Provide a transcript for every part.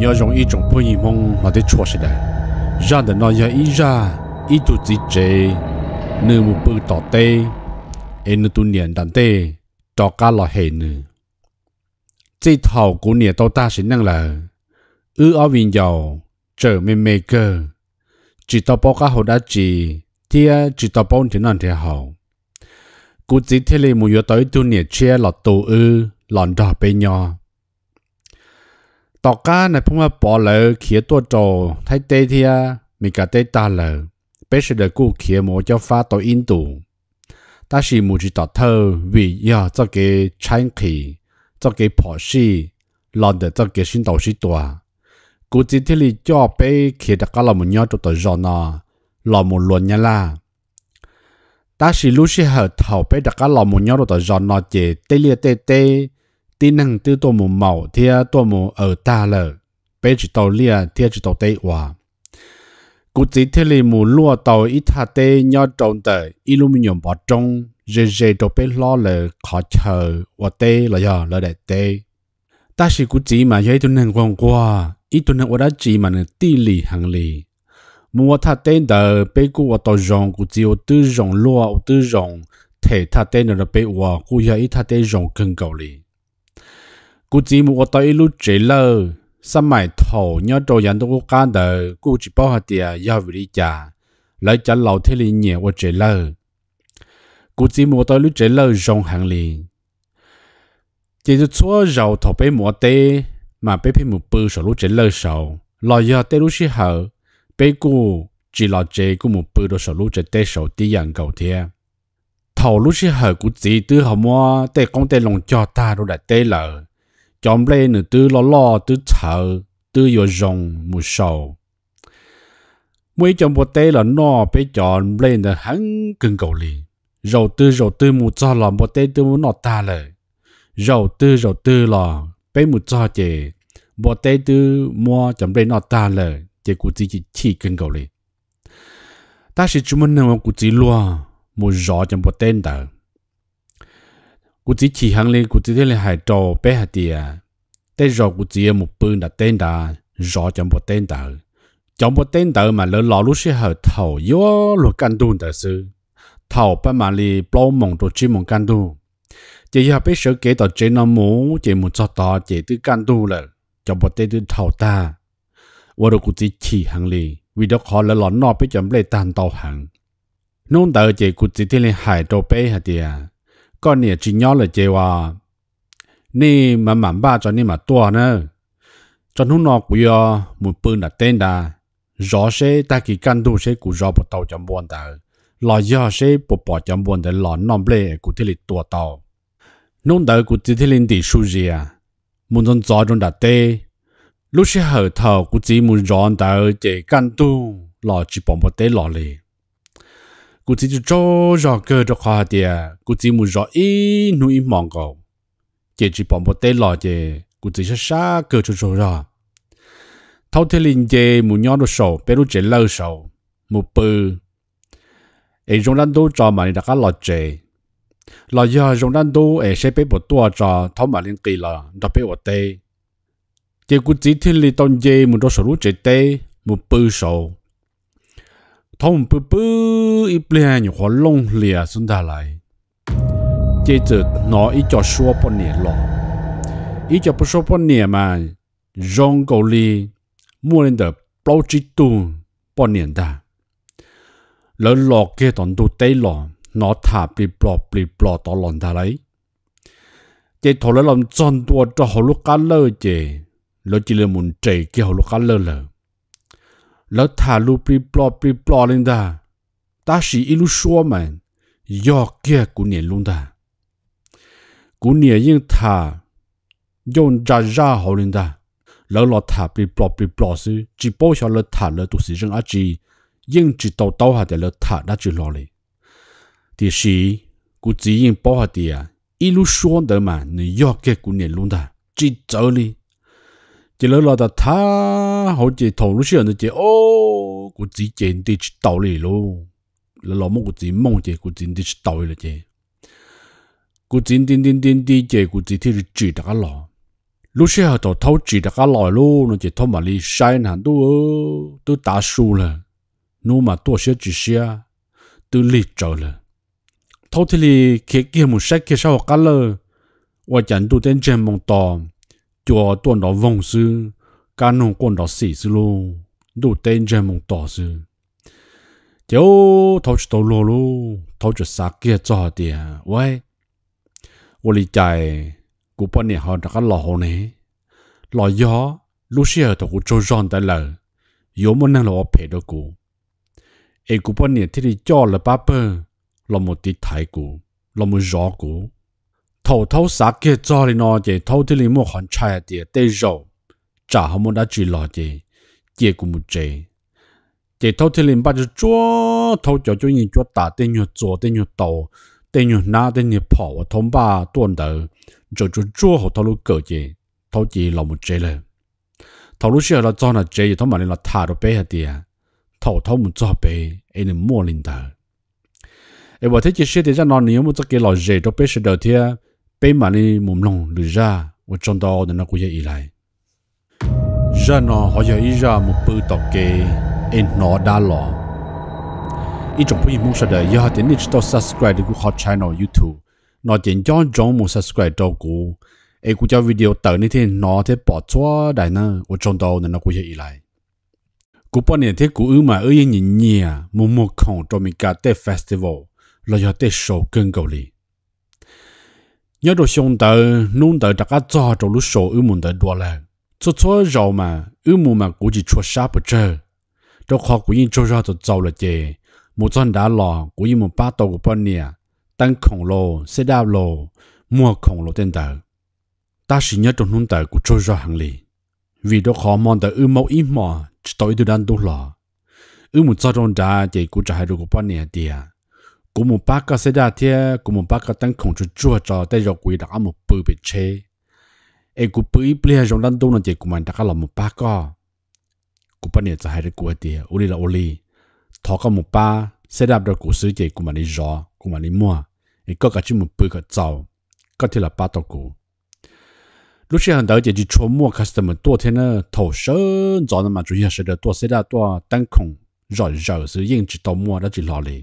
要用一种不一梦来的措施的，让的那要一让一度之节，你们不到底，而你都年当底，到家了黑呢。这套过年到大时能了，而阿云要这妹妹个，直到包家好大只，爹直到包天那天好，估计天里没有到一度年车了多二，难道被鸟。ตอก้าในพุ่งมาปอเลยเขียตัวโจไทเตเทียมีกาเตตาเลยเปชเดกูเขียโมเจ้าฟ้าตัวอินตู但是母鸡打头为要这个产气，这个破事，让的这个心都是多。กูจิที่ลีจ่อไปเขียดก็เราหมุนยอดตัวตัวจอนะเราหมุนล้วนเนี่ยล่ะแต่สิลูกสิเหรอเท่าไปแต่ก็เราหมุนยอดตัวตัวจอนะเจเตเลียเตเต tí năng tư tổ mù màu thì tổ mù ở ta lờ bây chỉ tàu lia thì chỉ tàu tây hòa cụ chỉ thế li mù lúa tàu ít thà tê nhau trồng tờ iluminium bỏ trong rề rề đồ bé lo lờ khó chờ và tê là giờ là để tê ta chỉ cụ chỉ mà dễ tuần hàng quan qua ít tuần hàng đã chỉ mà nó tỷ lì hàng lì mùa thà tê tờ bé cụ và tàu rồng cụ chỉ ở tư rồng lúa ở tư rồng thể thà tê nó là bé hòa cụ giờ ít thà tê rồng cần cầu lì กูจีมูก็ต่อยลูกเจลสมัยถอยอดยันตัวกูการเดอกูจีป้อหัดเดียยาวริจาแล้วจะเหล่าเทลีเนี่ยว่าเจลกูจีมูก็ต่อยลูกเจลจงหังลีเจจุชัวเราถอไปหมัวเตมาไปพิมูปือสลูกเจลเสาลอยเตลูชิเหอไปกูจีลอเจกูมูปือดสลูกเจเตเสาตีอย่างเก่าเทีย头路是好，古只对好么？对讲对农家大路来对了。chọn lên nữa từ lo lo từ thở từ yo rong mu sầu mỗi chọn bộ tê là nó bé chọn lên là hắn cưng cầu liền rồi từ rồi từ mu cho là bộ tê từ mu nó ta lời rồi từ rồi từ là bé mu cho chị bộ tê từ mua chọn lên nó ta lời chị cũng chỉ chỉ cưng cầu liền ta sẽ chúng mình nên mà cũng chỉ lo mu rõ chọn bộ tên đó กูจีขี่หังเลยกูจีเทเลยหายจอเป้หาเตียแต่รอกูจีมุปืนดัดเต้นดารอจำบทเต้นดาจำบทเต้นดามาแล้วรอรู้เสียหายเท่าย่อหลุดกันดูแต่ซื้อเท่าประมาณเลยปล้มมองตัวจีมองกันดูเจียไปเสือเกต่อเจนอมูเจมุนจอต่อเจตื้อกันดูเลยจำบทเต้นตื้อเท่าตาว่าเรากูจีขี่หังเลยวิดีโอคอลแล้วหลอนนอไปจำเลยตันต่อหังนู่นเตอเจกูจีเทเลยหายจอเป้หาเตีย con nè chỉ nhỏ là chê hòa nè mà mặn ba cho nè mà tua nữa cho nó nó cũng yo một bữa là tên đà rõ sẽ ta kỳ căn tu sẽ cũng rõ bộ tàu chấm buồn ta lo do sẽ bộ bỏ chấm buồn để lo nằm lệ cũng thế lịch tua tàu nông đời cũng chỉ thế lên tỷ số muốn trong gió trong đặt tê lúc sẽ hở thở cũng chỉ muốn rõ đời chỉ căn tu lo chỉ bỏ một tê lo กูจีจะจ้อจอเกิดจอคาเดียกูจีมูจออีนุอีมองกูเจจีปอมบเตลอเจกูจีชะชาเกิดจอจอจอเท่าเทลินเจมูย้อนดูโซเปรูเจเลอโซมูปือเอจงดันดูจอมาในดักลอเจลอยอจงดันดูเอเชเปบตัวจอทอมาลินกีลอดอเปวเตเจกูจีเทลิตอนเจมูโดสรู้เจเตมูปือโซ痛不不一边有活弄脸顺下来，接着拿一脚说不脸了，一脚不说不脸嘛，扔狗里默认的包几度不脸的，แล้วหลอกเกตอนดูเตลอนนอถาปลีปลอปลีปลอตอหลอนทาไรเจถอแล้วหลอนจนตัวจะหลุกกันเลยเจแล้วจิเลมุนเจเกี่ยวหลุกกันเลยเลยแล้วถ่าลูปรีปลอปรีปลอเลยดาตาสีอิลุชัวมันยอกเกียกูเนี่ยลุงดากูเนี่ยยิ่งถ่าย่นจ้าจ้าเขาเลยดาแล้วเราถ่าปรีปลอปรีปลอซื้อจีโป้ชาวเราถ่าเราตุสีจังอาจียิ่งจีโตโตหาแต่เราถ่าน่าจีรอเลย第十กูจียิ่งป้อหาเดียอิลุชัวเดมาเนี่ยยอกเกียกูเนี่ยลุงดาจีเจอเลย chỉ lỡ là ta tha họ chỉ thầu lúc xưa nó chỉ ô của chỉ chuyện đi chỉ tàu lì luôn là lỡ mong của chỉ mong chỉ của chỉ đi chỉ tàu là chỉ của chỉ đi đi đi đi chỉ của chỉ thì chỉ đã lọ lúc xưa họ thâu chỉ đã lọ luôn nó chỉ thâu mà đi sai nản tôi tôi đã xu rồi, nó mà tôi sẽ chỉ xia tôi lì trở rồi, thâu thì lì kia kia một sách kia sau cả lơ và chẳng tôi đến trên tòm จัวตัวนอวงซือการนองกนดอสีซือลู ดูเต้นจมงต่อซือเจ้าทั่วจตัวโลลูทัอชสักเกจอเดียวไว้วลีใจกูปนเนี่หอนกันหล่อเนี่ยหล่อยอลูเชียตัวกูโจรจอนได้เลยยมันนั่งรอเพดกู เอกูปนเี่ที่ได้จอดละป้าเปอร์เมดติดไทยกูลราหมดจอกู thầu thâu xã kia cho đi nó chỉ thâu thì liền một hòn chai thì tê rầu trả họ muốn đã chỉ lo chỉ chỉ cũng một chỉ chỉ thâu thì liền bắt chữ chúa thâu cho cho nhìn chúa ta tên nhiều chúa tên nhiều tàu tên nhiều na tên nhiều phò và thông ba tuần đầu cho chúa chúa họ thâu lúc cỡ chỉ thâu là một chỉ lên thâu lúc xưa là cho là chỉ thâu mà là thà đồ bé thì thâu thâu một cho bé ấy là mua linh đầu ấy bảo thế chỉ xưa thì ra nó nếu một cái lò rể đó bé sẽ đầu tiên 被马里木龙留下，我撞到的那个也以来。ra nó họ giờ ý ra một bự tàu kê in nó đã lọ ý trong bữa muốn sao đời giờ thì nên cho subscribe được họ channel youtube nó chỉ cho trong một subscribe đầu cũ ấy cũng cho video tờ này thì nó thế bỏ cho đại nơ ở trong đầu nên nó cũng vậy lại cú bọn này thế cú ư mà ư nhìn nhì à một một khổng trong mình cả tết festival là giờ tết show cơn cầu liền nhớ đồ xong tờ nung đã đặc cho đồ lúc sổ ưu mùn tờ đùa là cho cho rầu mà ưu mùn mà cũng chỉ chua sáp ở chơi đồ khó cũng yên cho ra tờ giàu là chè một chân đá lò cũng yên một ba tàu của bọn nè tăng khổng lồ xe đạp lồ mua khổng lồ tên tờ ta chỉ nhớ đồ nung tờ cũng cho ra hàng lì vì đồ khó mong tờ ưu mẫu ít mò chỉ tối từ đan tu lò ưu mùn cho trong đá chè cũng trả hai đồ của bọn nè tiền có 古木巴个世界天，古木巴个等控制住着，带着鬼的阿木不被车。ai cú bơi bơi trong đan đâu nó chỉ cú mình đã làm một ba co cú bên này จะให้ được cú đi uli là uli thọ có một ba sẽ đáp được cú sử chỉ cú mình đi rõ cú mình đi mua ai có cả chuyện một bơi cả giàu có thể là ba tàu cú lúc trước hàng đầu chỉ chỉ chua mua customer đua thế nữa thầu sơn gió nó mà chủ yếu là đua sẽ đáp đua tăng khủng rồi rồi sử dụng chỉ tàu mua đó chỉ lo liền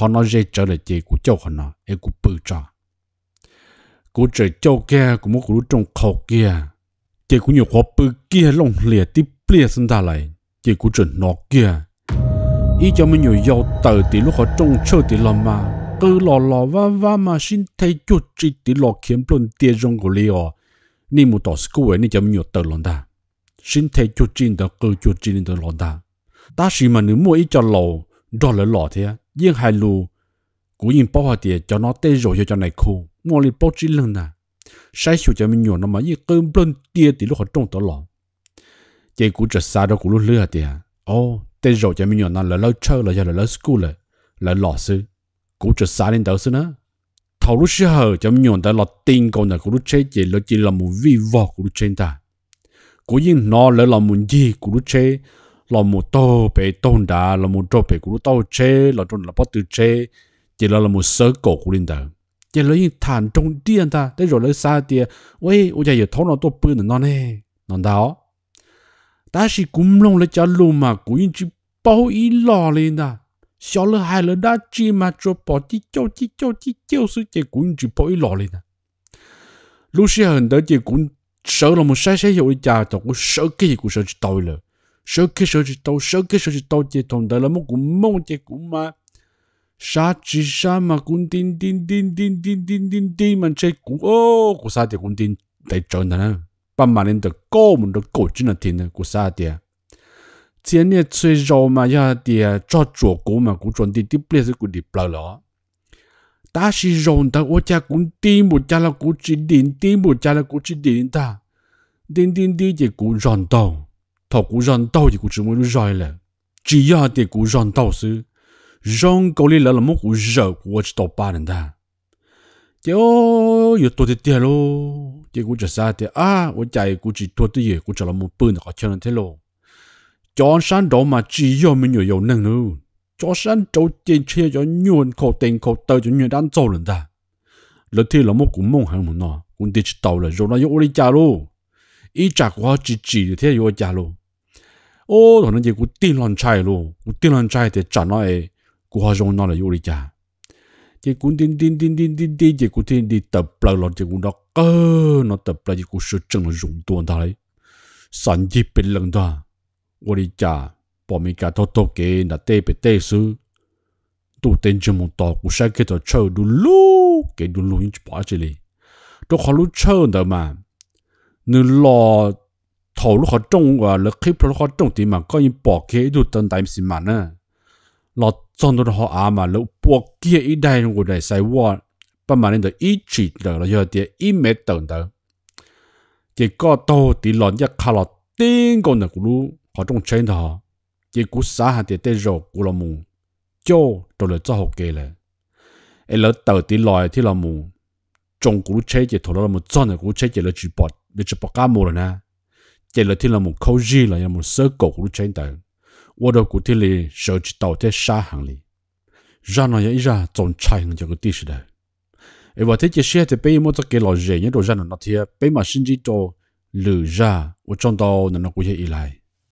họ nói dễ trở lại chị của châu họ nó em cũng bự cho của trời châu kia của mỗi của trong khẩu kia chị của nhiều khó bự kia lông lìa tí bìa xin ra lại chị của trời nó kia ý cho mình nhiều giàu tờ tí lúc họ trông chơi tí làm mà cứ lò lò vã vã mà xin thấy chút chỉ tí lò kiếm luôn tiền trong của liò ni một tỏ school ấy ni cho mình nhiều tờ lòng ta xin thấy chút chỉ đó cứ chút chỉ đó lòng ta ta chỉ mà nếu mua ít cho lò đó là lò thế yên hai lù cú yên bao hoa tiệt cho nó tê rồi cho này khô mua lên bao chỉ lưng nà sai sửa cho mình nhiều nó mà yên cơn bơn tiệt thì lúc họ trông tớ lỏng chỉ cú trở xa đó cú lúc lừa tiệt ô tê rồi cho mình nhiều nó là lâu chơi là cho là lâu school là là lọ sư cú trở xa lên tớ sư nữa thầu lúc xưa cho mình nhiều ta là tin còn là cú lúc chơi chỉ là chỉ là một vi vọ cú lúc chơi ta cú yên nó là là một gì cú lúc chơi lo mu to pe tôn đà lo mu to pe cú to che lo trôn là bắt từ che chỉ là lo mu sớ cổ cú linh đờ chỉ là những thản trong điện ta để rồi lấy xa tiền ôi ôi giờ thấu nó to bự nữa non nè non đó ta chỉ cũng long lấy cha lu mà cũng như chỉ bao ý lo lên ta xóa lỡ hai lỡ đã chi mà cho bỏ chi cho chi cho chi cho sự chỉ cũng chỉ bao ý lo lên ta lúc xưa hình đó chỉ cũng sợ là một sai sai hiểu cha tao cũng sợ cái gì cũng sợ chỉ tội rồi là mông sa sa sa sa mà mà mà mà, mà 手机手指刀，手机手指刀接同的了，么古梦接古嘛，啥子啥嘛，古叮叮叮叮叮叮叮叮嘛，这古哦，古啥的古叮在转的呢，把马林的高们的高真的听呢，古啥的，今年最热嘛呀的，找做古嘛，古转的的不是古的不了。ta si rồn ta ta ô cha cũng ti một cha là cũng chỉ điện ti một cha là cũng chỉ điện ta điện điện đi chỉ cũng rồn tàu thọ cú rong tàu thì cú chỉ muốn rồi là chỉ ya thì cú rong tàu sư rong câu lý là là một cú rờ cú chỉ tàu ba lần ta chứ yêu tôi thì tiền lo chứ cú chỉ sao thì à tôi chạy cú chỉ tôi thì cú chỉ là một bữa họ chơi thế lo cho sáng đó mà chỉ yêu mình nhiều nhiều năng luôn cho sáng đầu tiên chơi cho nhuận khẩu tiền khẩu tờ cho nhuận đang trâu lần ta lợi thế là một cú mong hàng một nọ cũng đi chỉ tàu là rồi nó yêu đi cha luôn 一扎我只只的天有家咯。哦，可能就古定乱菜咯，古定乱菜的长那诶，古好用那来有里家。就古定定定定定定，就古定定得不了，就古那个那得不了，就古是真了用多他嘞，三级别冷的，我里家把米家偷偷给那带别带书。tu tên chim một tàu của sai cái tàu chơi đủ lú cái đủ lú như bỏ chơi đi tôi khó lú chơi đó mà 你老投入好重啊，你开普入好重点嘛，关于保洁都等待是嘛呢？老装到好阿嘛，你保洁一代我来使我，不嘛你就一直了了要点一没等到，结果到底老一卡老顶个那个路好种钱的哈，结果啥还得得肉古老木，就到了做好给了，一老到底来提老木。中古车就投了么赚的古车就了去把了去把干么了呢？就了听了么口气了，要么收购古车的，我的古天里手机到在沙行里，然后也一下总差行这个地势的。哎，我这件事在被么子给老人，人都让了那天被嘛甚至都留下，我撞到那那古些以来。